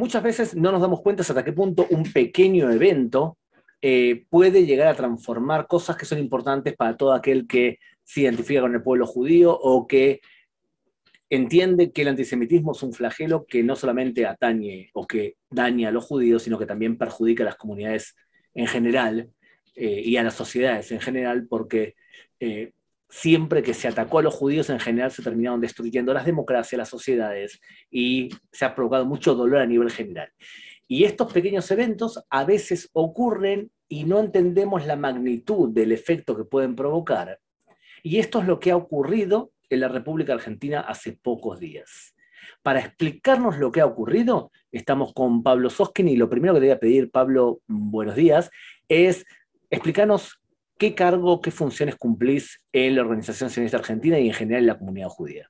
muchas veces no nos damos cuenta hasta qué punto un pequeño evento eh, puede llegar a transformar cosas que son importantes para todo aquel que se identifica con el pueblo judío o que entiende que el antisemitismo es un flagelo que no solamente atañe o que daña a los judíos, sino que también perjudica a las comunidades en general eh, y a las sociedades en general, porque eh, siempre que se atacó a los judíos en general se terminaron destruyendo las democracias, las sociedades y se ha provocado mucho dolor a nivel general. Y estos pequeños eventos a veces ocurren y no entendemos la magnitud del efecto que pueden provocar. Y esto es lo que ha ocurrido en la República Argentina hace pocos días. Para explicarnos lo que ha ocurrido, estamos con Pablo Soskin y lo primero que te voy a pedir, Pablo, buenos días, es explicarnos ¿Qué cargo, qué funciones cumplís en la Organización Sionista Argentina y en general en la comunidad judía?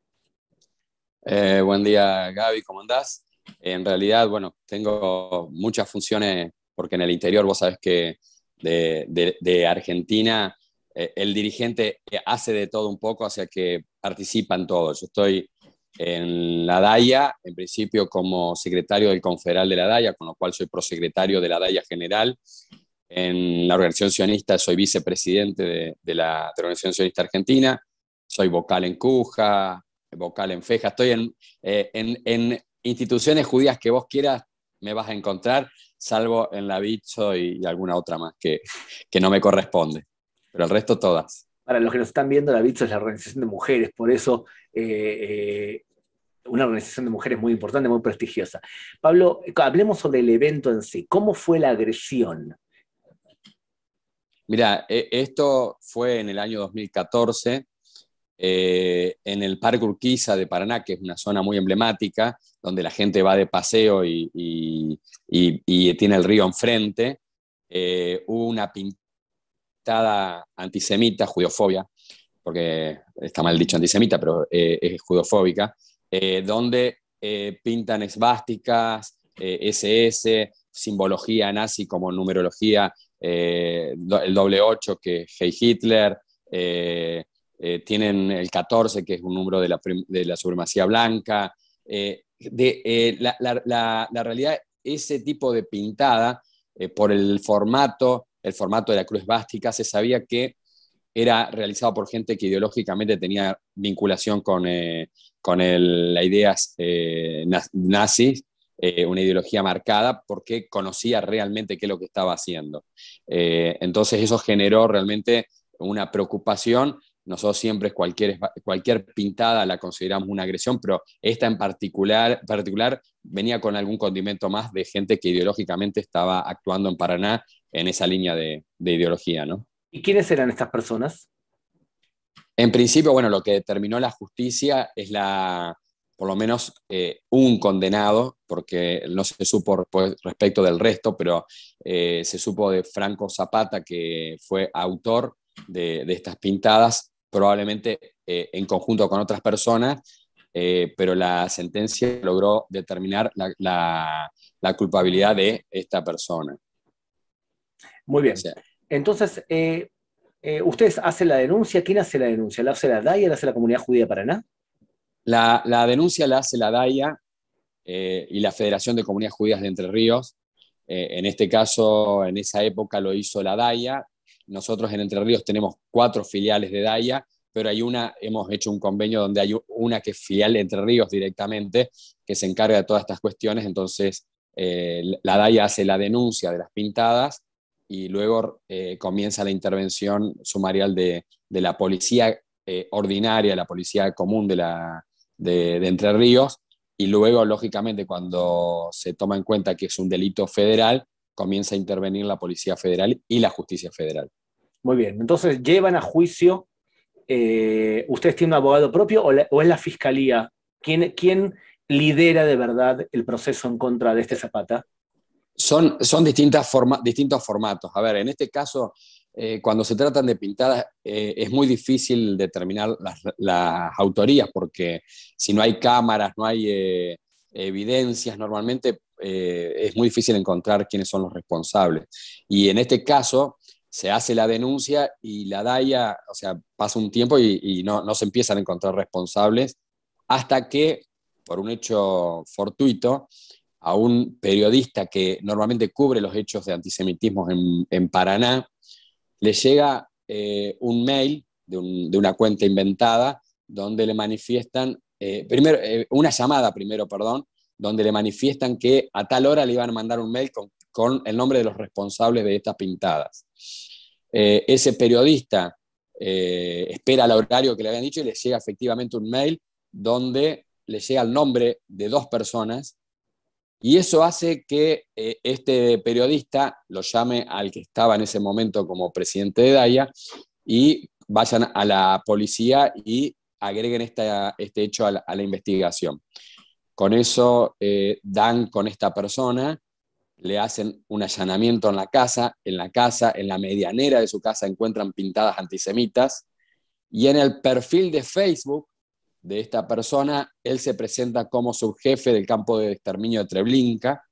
Eh, buen día, Gaby, ¿cómo andás? En realidad, bueno, tengo muchas funciones, porque en el interior vos sabés que de, Argentina eh, el dirigente hace de todo un poco, hacia sea que participan todos. Yo estoy en la DAIA, en principio como secretario del confederal de la DAIA, con lo cual soy prosecretario de la DAIA general en la organización sionista, soy vicepresidente de, la, organización sionista argentina, soy vocal en Cuja, vocal en Feja, estoy eh, en, instituciones judías que vos quieras, me vas a encontrar, salvo en la BITSO y, alguna otra más que, no me corresponde, pero el resto todas. Para los que nos están viendo, la BITSO es la organización de mujeres, por eso eh, eh, una organización de mujeres muy importante, muy prestigiosa. Pablo, hablemos sobre el evento en sí. ¿Cómo fue la agresión? Mira, e, esto fue en el año 2014, eh, en el Parque Urquiza de Paraná, que es una zona muy emblemática, donde la gente va de paseo y, tiene el río enfrente, eh, hubo una pintada antisemita, judofobia, porque está mal dicho antisemita, pero eh, es judofóbica, donde pintan esvásticas, SS, simbología nazi como numerología eh, el doble 8 que es Hey Hitler, eh, eh, tienen el 14 que es un número de la, de supremacía blanca. de, la, la, la, realidad, ese tipo de pintada, por el formato, el formato de la cruz bástica, se sabía que era realizado por gente que ideológicamente tenía vinculación con, con las ideas nazis eh, una ideología marcada porque conocía realmente qué es lo que estaba haciendo. Eh, entonces eso generó realmente una preocupación. Nosotros siempre cualquier, cualquier pintada la consideramos una agresión, pero esta en particular, particular venía con algún condimento más de gente que ideológicamente estaba actuando en Paraná en esa línea de, ideología. ¿Y quiénes eran estas personas? En principio, bueno, lo que determinó la justicia es la, por lo menos eh, un condenado, porque no se supo pues, respecto del resto, pero eh, se supo de Franco Zapata, que fue autor de, estas pintadas, probablemente eh, en conjunto con otras personas, pero la sentencia logró determinar la, culpabilidad de esta persona. Muy bien. Entonces, ustedes hacen la denuncia, ¿quién hace la denuncia? ¿La hace la DAI, la hace la comunidad judía Paraná? La, denuncia la hace la DAIA eh, y la Federación de Comunidades Judías de Entre Ríos. Eh, en este caso, en esa época lo hizo la DAIA. Nosotros en Entre Ríos tenemos cuatro filiales de DAIA, pero hay una, hemos hecho un convenio donde hay una que es filial de Entre Ríos directamente, que se encarga de todas estas cuestiones. Entonces, eh, la DAIA hace la denuncia de las pintadas y luego comienza la intervención sumarial de, la policía ordinaria, la policía común de la, de, Entre Ríos, y luego, lógicamente, cuando se toma en cuenta que es un delito federal, comienza a intervenir la Policía Federal y la Justicia Federal. Muy bien, entonces llevan a juicio, eh, ¿ustedes tienen un abogado propio o, es la Fiscalía? ¿Quién, ¿Quién, lidera de verdad el proceso en contra de este Zapata? Son, son distintas distintos formatos. A ver, en este caso eh, cuando se tratan de pintadas eh, es muy difícil determinar las, autorías porque si no hay cámaras, no hay eh, evidencias, normalmente es muy difícil encontrar quiénes son los responsables. Y en este caso se hace la denuncia y la DAIA, o sea, pasa un tiempo y, no, se empiezan a encontrar responsables hasta que, por un hecho fortuito, a un periodista que normalmente cubre los hechos de antisemitismo en Paraná, le llega eh, un mail de, una cuenta inventada donde le manifiestan, eh, primero, eh, una llamada primero, perdón, donde le manifiestan que a tal hora le iban a mandar un mail con, con el nombre de los responsables de estas pintadas. ese periodista espera el horario que le habían dicho y le llega efectivamente un mail donde le llega el nombre de dos personas y eso hace que eh, este periodista lo llame al que estaba en ese momento como presidente de Daya y vayan a la policía y agreguen este hecho a la, investigación. Con eso eh, dan con esta persona, le hacen un allanamiento en la casa, en la casa, en la medianera de su casa encuentran pintadas antisemitas y en el perfil de Facebook de esta persona, él se presenta como subjefe del campo de exterminio de Treblinka,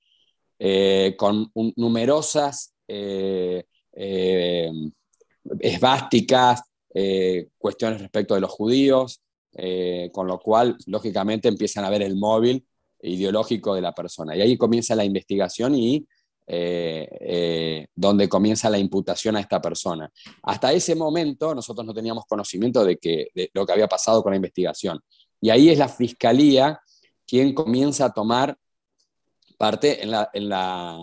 eh, con numerosas eh, eh, esvásticas, cuestiones respecto de los judíos, con lo cual, lógicamente, empiezan a ver el móvil ideológico de la persona. Y ahí comienza la investigación y eh, eh, donde comienza la imputación a esta persona. Hasta ese momento nosotros no teníamos conocimiento de, que, lo que había pasado con la investigación. Y ahí es la fiscalía quien comienza a tomar parte en la, en la,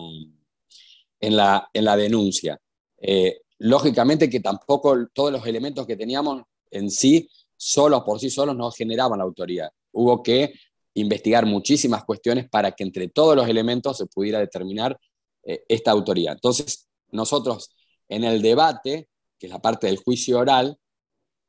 en la, denuncia. Eh, lógicamente que tampoco todos los elementos que teníamos en sí, solos por sí solos, no generaban la autoridad Hubo que investigar muchísimas cuestiones para que entre todos los elementos se pudiera determinar eh, esta autoridad Entonces, nosotros en el debate, que es la parte del juicio oral,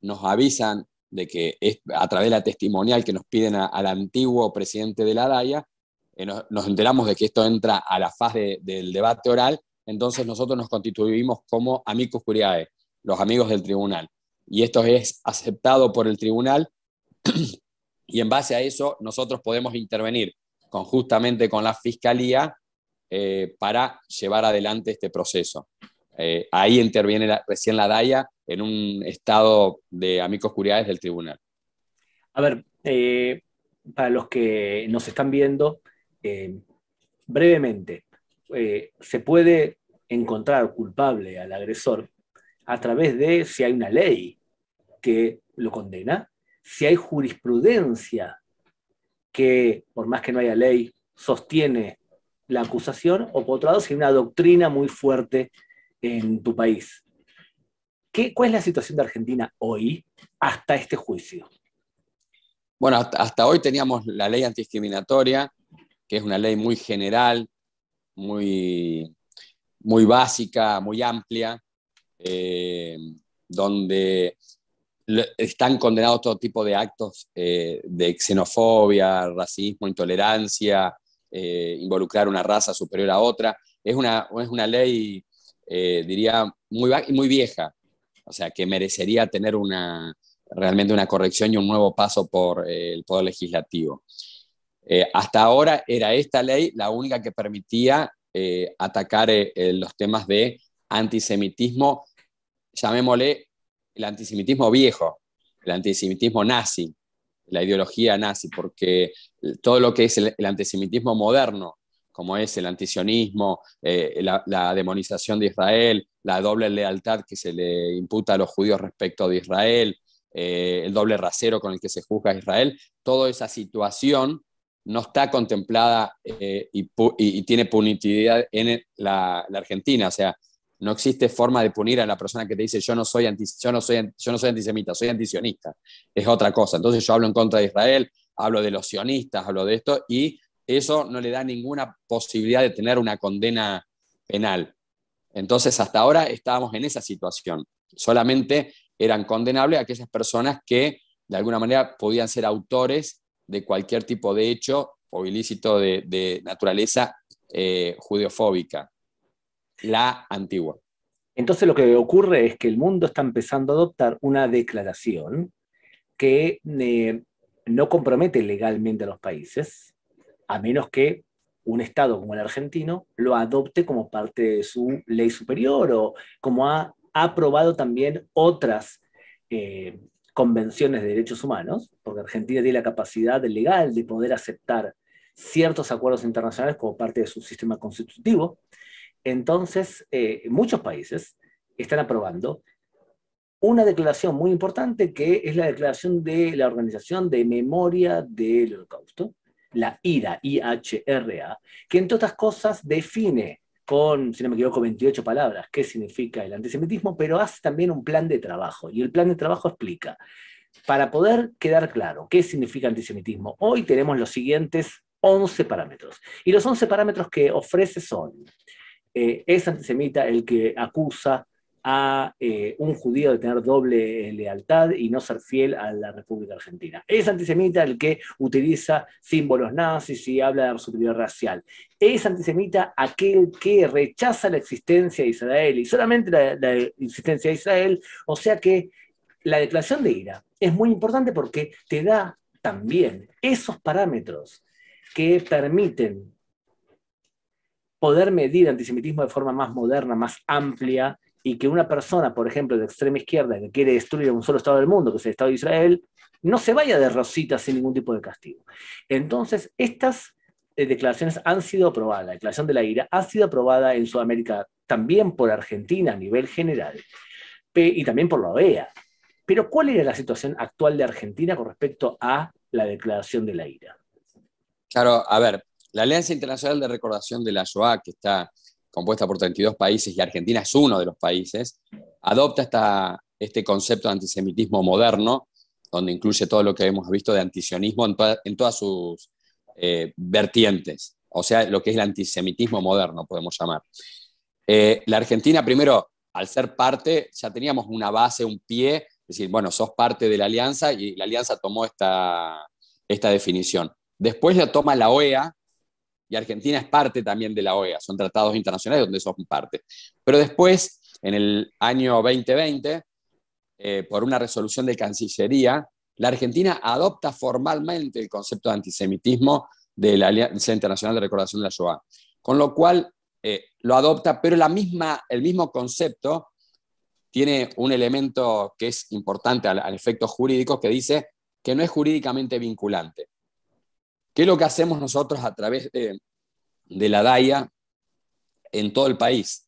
nos avisan de que es a través de la testimonial que nos piden al antiguo presidente de la DAIA, eh, nos, enteramos de que esto entra a la fase del debate oral, entonces nosotros nos constituimos como amigos curiae, los amigos del tribunal. Y esto es aceptado por el tribunal y en base a eso nosotros podemos intervenir conjuntamente con la fiscalía eh, para llevar adelante este proceso. Eh, ahí interviene recién la DAIA en un estado de amicos curiaes del tribunal. A ver, eh, para los que nos están viendo, brevemente, se puede encontrar culpable al agresor a través de si hay una ley que lo condena, si hay jurisprudencia que, por más que no haya ley, sostiene la acusación, o por otro lado, si hay una doctrina muy fuerte en tu país. ¿Qué, ¿Cuál es la situación de Argentina hoy hasta este juicio? Bueno, hasta hoy teníamos la ley antidiscriminatoria, que es una ley muy general, muy, muy básica, muy amplia, eh, donde están condenados todo tipo de actos eh, de xenofobia, racismo, intolerancia, eh, involucrar una raza superior a otra. Es una, es una ley, eh, diría, muy, muy vieja, o sea, que merecería tener una, realmente una corrección y un nuevo paso por eh, el Poder Legislativo. hasta ahora era esta ley la única que permitía atacar los temas de antisemitismo, llamémosle el antisemitismo viejo, el antisemitismo nazi, la ideología nazi, porque todo lo que es el, antisemitismo moderno, como es el antisionismo, eh, la, demonización de Israel, la doble lealtad que se le imputa a los judíos respecto de Israel, eh, el doble rasero con el que se juzga a Israel, toda esa situación no está contemplada eh, y, tiene punitividad en la, la Argentina. O sea, no existe forma de punir a la persona que te dice yo no soy, anti, yo no soy, yo no soy antisemita, soy antisionista. Es otra cosa. Entonces yo hablo en contra de Israel, hablo de los sionistas, hablo de esto, y eso no le da ninguna posibilidad de tener una condena penal. Entonces hasta ahora estábamos en esa situación. Solamente eran condenables aquellas personas que de alguna manera podían ser autores de cualquier tipo de hecho o ilícito de, naturaleza judiofóbica. Eh, judeofóbica la antigua. Entonces lo que ocurre es que el mundo está empezando a adoptar una declaración que eh, no compromete legalmente a los países, a menos que un Estado como el argentino lo adopte como parte de su ley superior o como ha, aprobado también otras eh, convenciones de derechos humanos, porque Argentina tiene la capacidad legal de poder aceptar ciertos acuerdos internacionales como parte de su sistema constitutivo. Entonces, eh, muchos países están aprobando una declaración muy importante que es la declaración de la Organización de Memoria del Holocausto, la IRA, IHRA, que entre otras cosas define con, si no me equivoco, 28 palabras qué significa el antisemitismo, pero hace también un plan de trabajo. Y el plan de trabajo explica, para poder quedar claro qué significa antisemitismo, hoy tenemos los siguientes 11 parámetros. Y los 11 parámetros que ofrece son eh, es antisemita el que acusa a eh, un judío de tener doble eh, lealtad y no ser fiel a la República Argentina. Es antisemita el que utiliza símbolos nazis y habla de superioridad racial. Es antisemita aquel que rechaza la existencia de Israel y solamente la existencia de Israel. O sea que la declaración de ira es muy importante porque te da también esos parámetros que permiten poder medir antisemitismo de forma más moderna, más amplia, y que una persona, por ejemplo, de extrema izquierda, que quiere destruir un solo Estado del mundo, que es el Estado de Israel, no se vaya de rosita sin ningún tipo de castigo. Entonces, estas eh, declaraciones han sido aprobadas, la declaración de la ira ha sido aprobada en Sudamérica también por Argentina a nivel general y también por la OEA. Pero ¿cuál era la situación actual de Argentina con respecto a la declaración de la ira? Claro, a ver, la Alianza Internacional de Recordación de la Shoah, que está compuesta por 32 países y Argentina es uno de los países, adopta esta, este concepto de antisemitismo moderno, donde incluye todo lo que hemos visto de antisionismo en, todas sus eh, vertientes, o sea, lo que es el antisemitismo moderno, podemos llamar. Eh, la Argentina, primero, al ser parte, ya teníamos una base, un pie, es decir, bueno, sos parte de la alianza y la alianza tomó esta, esta definición. Después la toma la OEA, y Argentina es parte también de la OEA, son tratados internacionales donde son parte. Pero después, en el año 2020, eh, por una resolución de Cancillería, la Argentina adopta formalmente el concepto de antisemitismo de la Alianza Internacional de Recordación de la Shoah, con lo cual eh, lo adopta, pero la misma, el mismo concepto tiene un elemento que es importante al, al efecto jurídico que dice que no es jurídicamente vinculante. ¿Qué es lo que hacemos nosotros a través de, la DAIA en todo el país?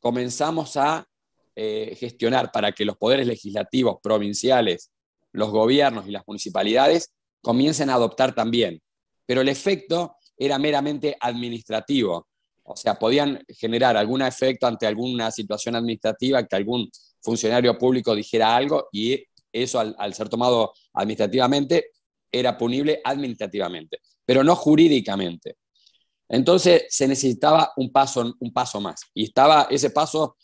Comenzamos a eh, gestionar para que los poderes legislativos provinciales, los gobiernos y las municipalidades comiencen a adoptar también. Pero el efecto era meramente administrativo. O sea, podían generar algún efecto ante alguna situación administrativa que algún funcionario público dijera algo y eso al ser tomado administrativamente era punible administrativamente, pero no jurídicamente. Entonces se necesitaba un paso, un paso más. Y estaba ese paso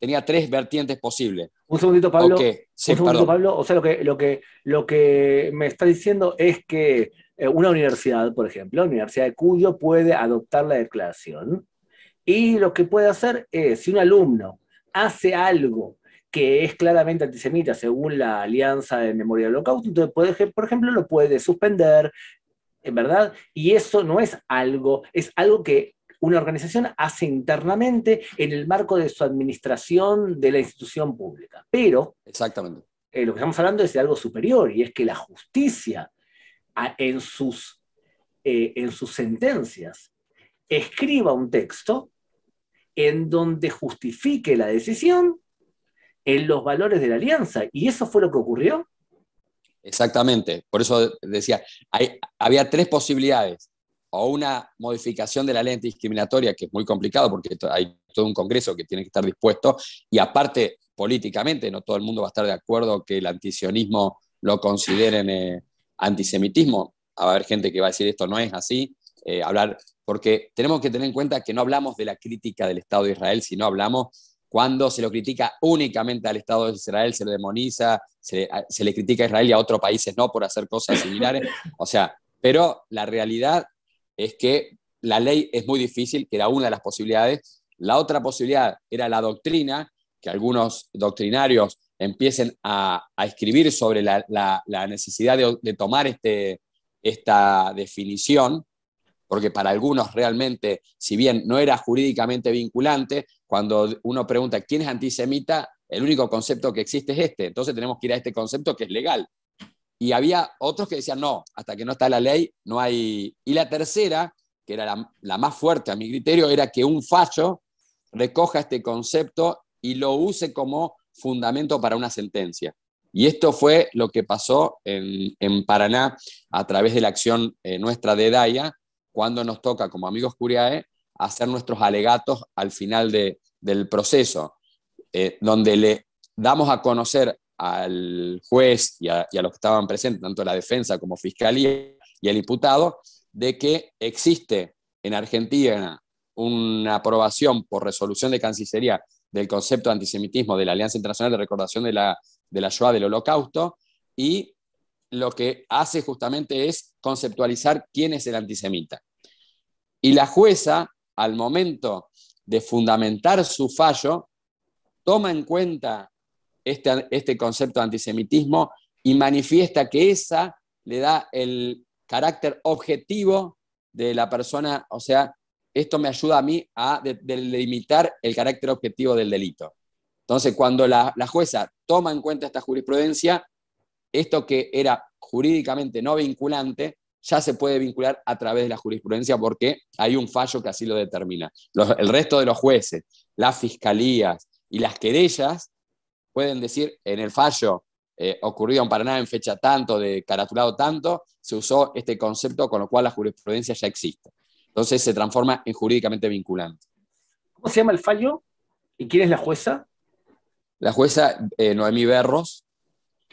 tenía tres vertientes posibles. Un segundito, Pablo. un segundito, Pablo. O sea, lo que, lo, que, lo que me está diciendo es que eh, una universidad, por ejemplo, la Universidad de Cuyo puede adoptar la declaración y lo que puede hacer es, si un alumno hace algo que es claramente antisemita según la Alianza de Memoria del Holocausto, entonces, puede, por ejemplo, lo puede suspender, ¿verdad? Y eso no es algo, es algo que una organización hace internamente en el marco de su administración de la institución pública. Pero, exactamente. Eh, lo que estamos hablando es de algo superior, y es que la justicia en, sus, eh, en sus sentencias escriba un texto en donde justifique la decisión en los valores de la alianza. Y eso fue lo que ocurrió. Exactamente, por eso decía, había tres posibilidades, o una modificación de la ley anti-discriminatoria que es muy complicado porque hay todo un Congreso que tiene que estar dispuesto, y aparte políticamente, no todo el mundo va a estar de acuerdo que el antisionismo lo consideren eh, antisemitismo, va a haber gente que va a decir esto no es así, eh, hablar, porque tenemos que tener en cuenta que no hablamos de la crítica del Estado de Israel, sino hablamos cuando se lo critica únicamente al Estado de Israel, se lo demoniza, se le, critica a Israel y a otros países no por hacer cosas similares. O sea, pero la realidad es que la ley es muy difícil, que era una de las posibilidades. La otra posibilidad era la doctrina, que algunos doctrinarios empiecen a, escribir sobre la, necesidad de, tomar este, esta definición, porque para algunos realmente, si bien no era jurídicamente vinculante, cuando uno pregunta quién es antisemita, el único concepto que existe es este, entonces tenemos que ir a este concepto que es legal. Y había otros que decían, no, hasta que no está la ley, no hay... Y la tercera, que era la, más fuerte a mi criterio, era que un fallo recoja este concepto y lo use como fundamento para una sentencia. Y esto fue lo que pasó en, Paraná a través de la acción eh, nuestra de DAIA, cuando nos toca como amigos curiae hacer nuestros alegatos al final del proceso, eh, donde le damos a conocer al juez y a, los que estaban presentes, tanto la defensa como fiscalía y el diputado, de que existe en Argentina una aprobación por resolución de Cancillería del concepto de antisemitismo de la Alianza Internacional de Recordación de la, de la Shoah del Holocausto y lo que hace justamente es conceptualizar quién es el antisemita. Y la jueza, al momento de fundamentar su fallo, toma en cuenta este, este, concepto de antisemitismo y manifiesta que esa le da el carácter objetivo de la persona, o sea, esto me ayuda a mí a delimitar el carácter objetivo del delito. Entonces, cuando la, jueza toma en cuenta esta jurisprudencia, esto que era jurídicamente no vinculante, ya se puede vincular a través de la jurisprudencia porque hay un fallo que así lo determina. el resto de los jueces, las fiscalías y las querellas pueden decir en el fallo eh, ocurrido en Paraná en fecha tanto, de caratulado tanto, se usó este concepto con lo cual la jurisprudencia ya existe. Entonces se transforma en jurídicamente vinculante. ¿Cómo se llama el fallo? ¿Y quién es la jueza? La jueza eh, Noemí Berros.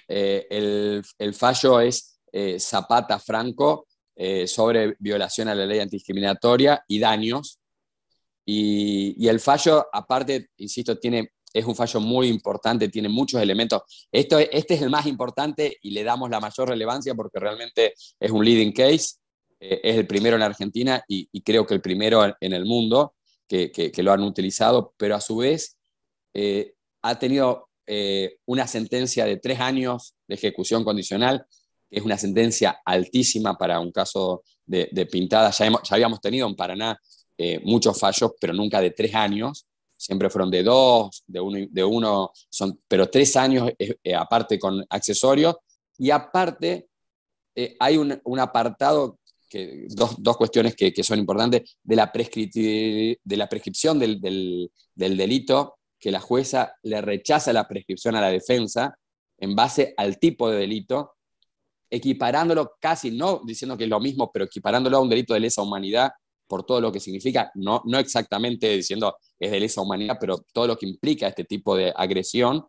Eh, el, el fallo es eh, Zapata Franco eh, sobre violación a la ley antidiscriminatoria y daños. Y, el fallo, aparte, insisto, tiene, es un fallo muy importante, tiene muchos elementos. este es el más importante y le damos la mayor relevancia porque realmente es un leading case, eh, es el primero en Argentina y, creo que el primero en el mundo que, lo han utilizado, pero a su vez ha tenido una sentencia de tres años de ejecución condicional es una sentencia altísima para un caso de, de pintada. Ya, habíamos tenido en Paraná eh, muchos fallos, pero nunca de tres años. Siempre fueron de dos, de uno, de uno son, pero tres años eh, aparte con accesorios. Y aparte, eh, hay un, apartado, que, dos, dos cuestiones que, son importantes, de la, de la prescripción del, del, del delito, que la jueza le rechaza la prescripción a la defensa en base al tipo de delito equiparándolo casi, no diciendo que es lo mismo, pero equiparándolo a un delito de lesa humanidad por todo lo que significa, no, no exactamente diciendo es de lesa humanidad, pero todo lo que implica este tipo de agresión.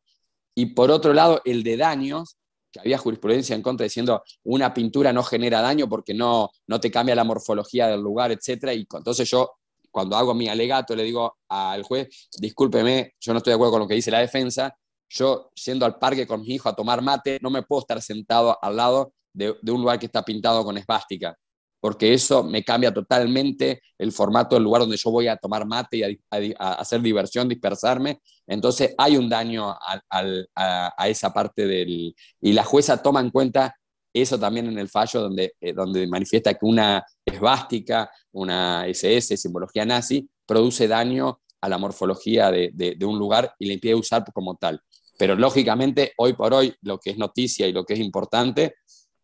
Y por otro lado, el de daños, que había jurisprudencia en contra diciendo una pintura no genera daño porque no, no te cambia la morfología del lugar, etc. Y entonces yo, cuando hago mi alegato, le digo al juez, discúlpeme, yo no estoy de acuerdo con lo que dice la defensa, yo, yendo al parque con mi hijo a tomar mate, no me puedo estar sentado al lado de, un lugar que está pintado con esvástica, porque eso me cambia totalmente el formato del lugar donde yo voy a tomar mate y a, hacer diversión, dispersarme. Entonces hay un daño a, esa parte del... Y la jueza toma en cuenta eso también en el fallo donde, eh, donde manifiesta que una esvástica, una SS, simbología nazi, produce daño a la morfología de, un lugar y le impide usar como tal. Pero lógicamente, hoy por hoy, lo que es noticia y lo que es importante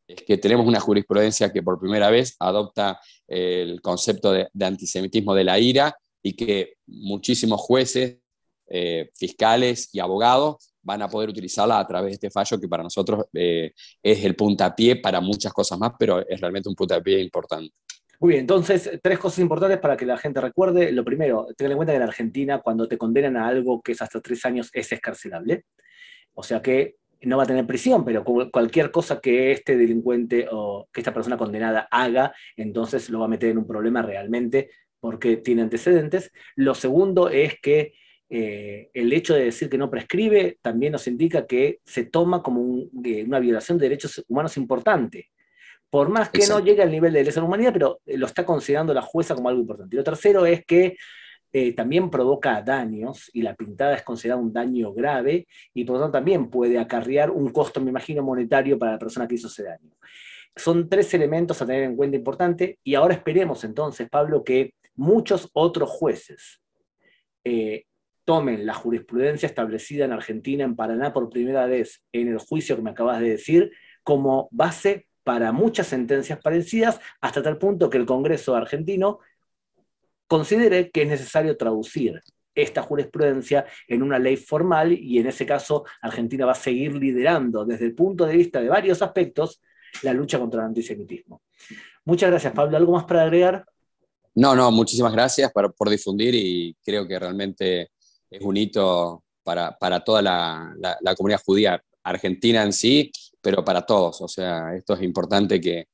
es que tenemos una jurisprudencia que por primera vez adopta eh, el concepto de, antisemitismo de la ira y que muchísimos jueces, eh, fiscales y abogados van a poder utilizarla a través de este fallo que para nosotros eh, es el puntapié para muchas cosas más, pero es realmente un puntapié importante. Muy bien, entonces, tres cosas importantes para que la gente recuerde. Lo primero, tengan en cuenta que en Argentina, cuando te condenan a algo que es hasta tres años, es escarcelable. O sea que no va a tener prisión, pero cualquier cosa que este delincuente o que esta persona condenada haga, entonces lo va a meter en un problema realmente porque tiene antecedentes. Lo segundo es que eh, el hecho de decir que no prescribe también nos indica que se toma como eh, una violación de derechos humanos importante por más que no llegue al nivel de lesa humanidad, pero eh, lo está considerando la jueza como algo importante. Y lo tercero es que eh, también provoca daños y la pintada es considerada un daño grave y por lo tanto también puede acarrear un costo, me imagino, monetario para la persona que hizo ese daño. Son tres elementos a tener en cuenta importante y ahora esperemos entonces, Pablo, que muchos otros jueces eh, tomen la jurisprudencia establecida en Argentina, en Paraná, por primera vez en el juicio que me acabas de decir, como base para muchas sentencias parecidas, hasta tal punto que el Congreso argentino considere que es necesario traducir esta jurisprudencia en una ley formal y en ese caso Argentina va a seguir liderando desde el punto de vista de varios aspectos la lucha contra el antisemitismo. Muchas gracias, Pablo. ¿Algo más para agregar? No, no, muchísimas gracias por, difundir y creo que realmente es un hito para, toda la, la comunidad judía argentina en sí pero para todos. O sea, esto es importante que,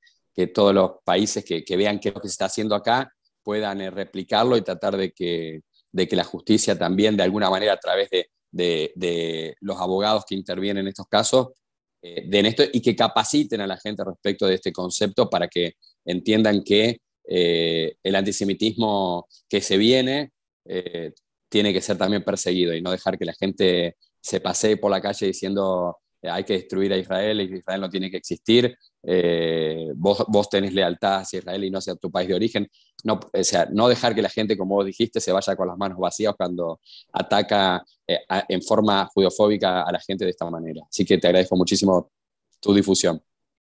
todos los países que, vean qué es lo que se está haciendo acá puedan eh, replicarlo y tratar de que, de que la justicia también, de alguna manera, a través de, de, los abogados que intervienen en estos casos, eh, den esto y que capaciten a la gente respecto de este concepto para que entiendan que eh, el antisemitismo que se viene tiene que ser también perseguido y no dejar que la gente se pasee por la calle diciendo eh, hay que destruir a Israel, Israel no tiene que existir, eh, vos, tenés lealtad hacia Israel y no hacia tu país de origen. No, sea, no dejar que la gente, como vos dijiste, se vaya con las manos vacías cuando ataca eh, en forma judofóbica a la gente de esta manera. Así que te agradezco muchísimo tu difusión.